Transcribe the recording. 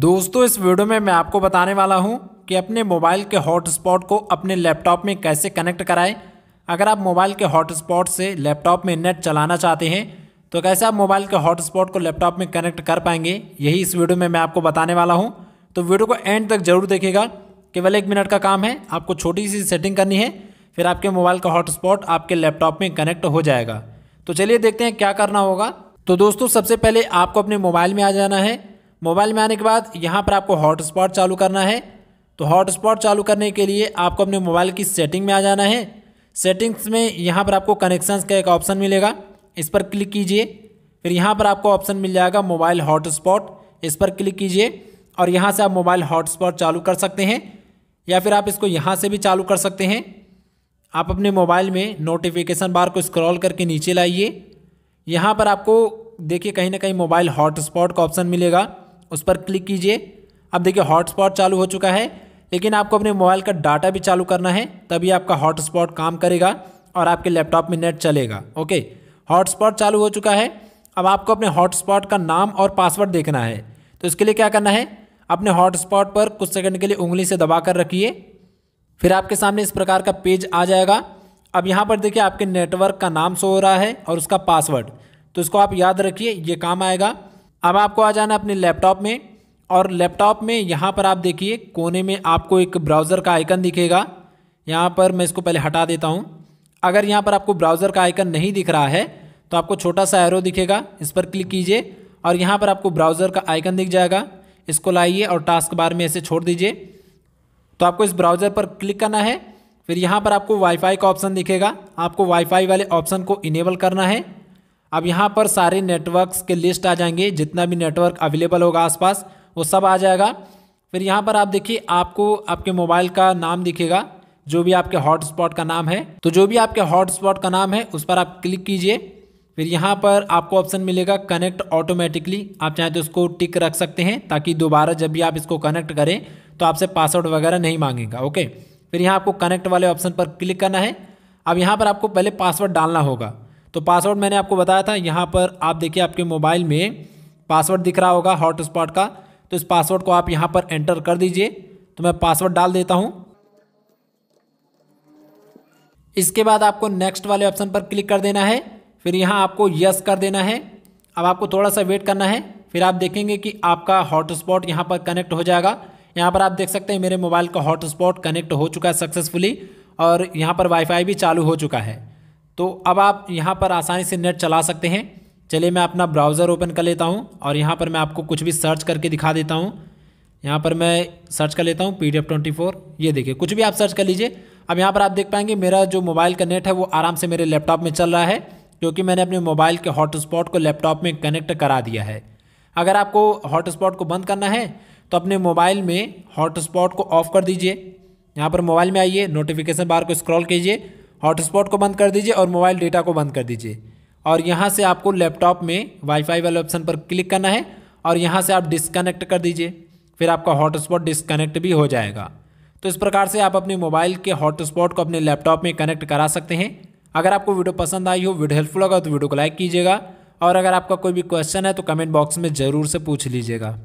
दोस्तों इस वीडियो में मैं आपको बताने वाला हूं कि अपने मोबाइल के हॉटस्पॉट को अपने लैपटॉप में कैसे कनेक्ट कराएं अगर आप मोबाइल के हॉटस्पॉट से लैपटॉप में नेट चलाना चाहते हैं तो कैसे आप मोबाइल के हॉटस्पॉट को लैपटॉप में कनेक्ट कर पाएंगे यही इस वीडियो में मैं आपको बताने वाला हूँ तो वीडियो को एंड तक जरूर देखेगा केवल एक मिनट का काम है आपको छोटी सी सेटिंग करनी है फिर आपके मोबाइल का हॉटस्पॉट आपके लैपटॉप में कनेक्ट हो जाएगा तो चलिए देखते हैं क्या करना होगा तो दोस्तों सबसे पहले आपको अपने मोबाइल में आ जाना है मोबाइल में आने के बाद यहाँ पर आपको हॉटस्पॉट चालू करना है तो हॉटस्पॉट चालू करने के लिए आपको अपने मोबाइल की सेटिंग में आ जाना है सेटिंग्स में यहाँ पर आपको कनेक्शंस का एक ऑप्शन मिलेगा इस पर क्लिक कीजिए फिर यहाँ पर आपको ऑप्शन मिल जाएगा मोबाइल हॉटस्पॉट इस पर क्लिक कीजिए और यहाँ से आप मोबाइल हॉटस्पॉट चालू कर सकते हैं या फिर आप इसको यहाँ से भी चालू कर सकते हैं आप अपने मोबाइल में नोटिफिकेशन बार को स्क्रॉल करके नीचे लाइए यहाँ पर आपको देखिए कहीं ना कहीं मोबाइल हॉटस्पॉट का ऑप्शन मिलेगा उस पर क्लिक कीजिए अब देखिए हॉटस्पॉट चालू हो चुका है लेकिन आपको अपने मोबाइल का डाटा भी चालू करना है तभी आपका हॉटस्पॉट काम करेगा और आपके लैपटॉप में नेट चलेगा ओके हॉटस्पॉट चालू हो चुका है अब आपको अपने हॉटस्पॉट का नाम और पासवर्ड देखना है तो इसके लिए क्या करना है अपने हॉटस्पॉट पर कुछ सेकंड के लिए उंगली से दबा कर रखिए फिर आपके सामने इस प्रकार का पेज आ जाएगा अब यहाँ पर देखिए आपके नेटवर्क का नाम शो हो रहा है और उसका पासवर्ड तो इसको आप याद रखिए ये काम आएगा अब आपको आ जाना अपने लैपटॉप में और लैपटॉप में यहाँ पर आप देखिए कोने में आपको एक ब्राउज़र का आइकन दिखेगा यहाँ पर मैं इसको पहले हटा देता हूँ अगर यहाँ पर आपको ब्राउज़र का आइकन नहीं दिख रहा है तो आपको छोटा सा एरो दिखेगा इस पर क्लिक कीजिए और यहाँ पर आपको ब्राउज़र का आइकन दिख जाएगा इसको लाइए और टास्क बार में ऐसे छोड़ दीजिए तो आपको इस ब्राउज़र पर क्लिक करना है फिर यहाँ पर आपको वाईफाई का ऑप्शन दिखेगा आपको वाईफाई वाले ऑप्शन को इनेबल करना है अब यहाँ पर सारे नेटवर्क्स के लिस्ट आ जाएंगे जितना भी नेटवर्क अवेलेबल होगा आसपास वो सब आ जाएगा फिर यहाँ पर आप देखिए आपको आपके मोबाइल का नाम दिखेगा जो भी आपके हॉटस्पॉट का नाम है तो जो भी आपके हॉटस्पॉट का नाम है उस पर आप क्लिक कीजिए फिर यहाँ पर आपको ऑप्शन मिलेगा कनेक्ट ऑटोमेटिकली आप चाहें तो उसको टिक रख सकते हैं ताकि दोबारा जब भी आप इसको कनेक्ट करें तो आपसे पासवर्ड वगैरह नहीं मांगेगा ओके फिर यहाँ आपको कनेक्ट वाले ऑप्शन पर क्लिक करना है अब यहाँ पर आपको पहले पासवर्ड डालना होगा तो पासवर्ड मैंने आपको बताया था यहाँ पर आप देखिए आपके मोबाइल में पासवर्ड दिख रहा होगा हॉटस्पॉट का तो इस पासवर्ड को आप यहाँ पर एंटर कर दीजिए तो मैं पासवर्ड डाल देता हूँ इसके बाद आपको नेक्स्ट वाले ऑप्शन पर क्लिक कर देना है फिर यहाँ आपको यस कर देना है अब आपको थोड़ा सा वेट करना है फिर आप देखेंगे कि आपका हॉटस्पॉट यहाँ पर कनेक्ट हो जाएगा यहाँ पर आप देख सकते हैं मेरे मोबाइल का हॉटस्पॉट कनेक्ट हो चुका है सक्सेसफुली और यहाँ पर वाईफाई भी चालू हो चुका है तो अब आप यहाँ पर आसानी से नेट चला सकते हैं चलिए मैं अपना ब्राउज़र ओपन कर लेता हूँ और यहाँ पर मैं आपको कुछ भी सर्च करके दिखा देता हूँ यहाँ पर मैं सर्च कर लेता हूँ P D F twenty four ये देखिए कुछ भी आप सर्च कर लीजिए अब यहाँ पर आप देख पाएंगे मेरा जो मोबाइल का नेट है वो आराम से मेरे लैपटॉप में चल रहा है क्योंकि मैंने अपने मोबाइल के हॉटस्पॉट को लैपटॉप में कनेक्ट करा दिया है अगर आपको हॉटस्पॉट को बंद करना है तो अपने मोबाइल में हॉटस्पॉट को ऑफ कर दीजिए यहाँ पर मोबाइल में आइए नोटिफिकेशन बार को स्क्रॉल कीजिए हॉटस्पॉट को बंद कर दीजिए और मोबाइल डेटा को बंद कर दीजिए और यहाँ से आपको लैपटॉप में वाईफाई वाले ऑप्शन पर क्लिक करना है और यहाँ से आप डिस्कनेक्ट कर दीजिए फिर आपका हॉटस्पॉट डिस्कनेक्ट भी हो जाएगा तो इस प्रकार से आप अपने मोबाइल के हॉटस्पॉट को अपने लैपटॉप में कनेक्ट करा सकते हैं अगर आपको वीडियो पसंद आई हो वीडियो हेल्पफुल होगा तो वीडियो को लाइक कीजिएगा और अगर आपका कोई भी क्वेश्चन है तो कमेंट बॉक्स में ज़रूर से पूछ लीजिएगा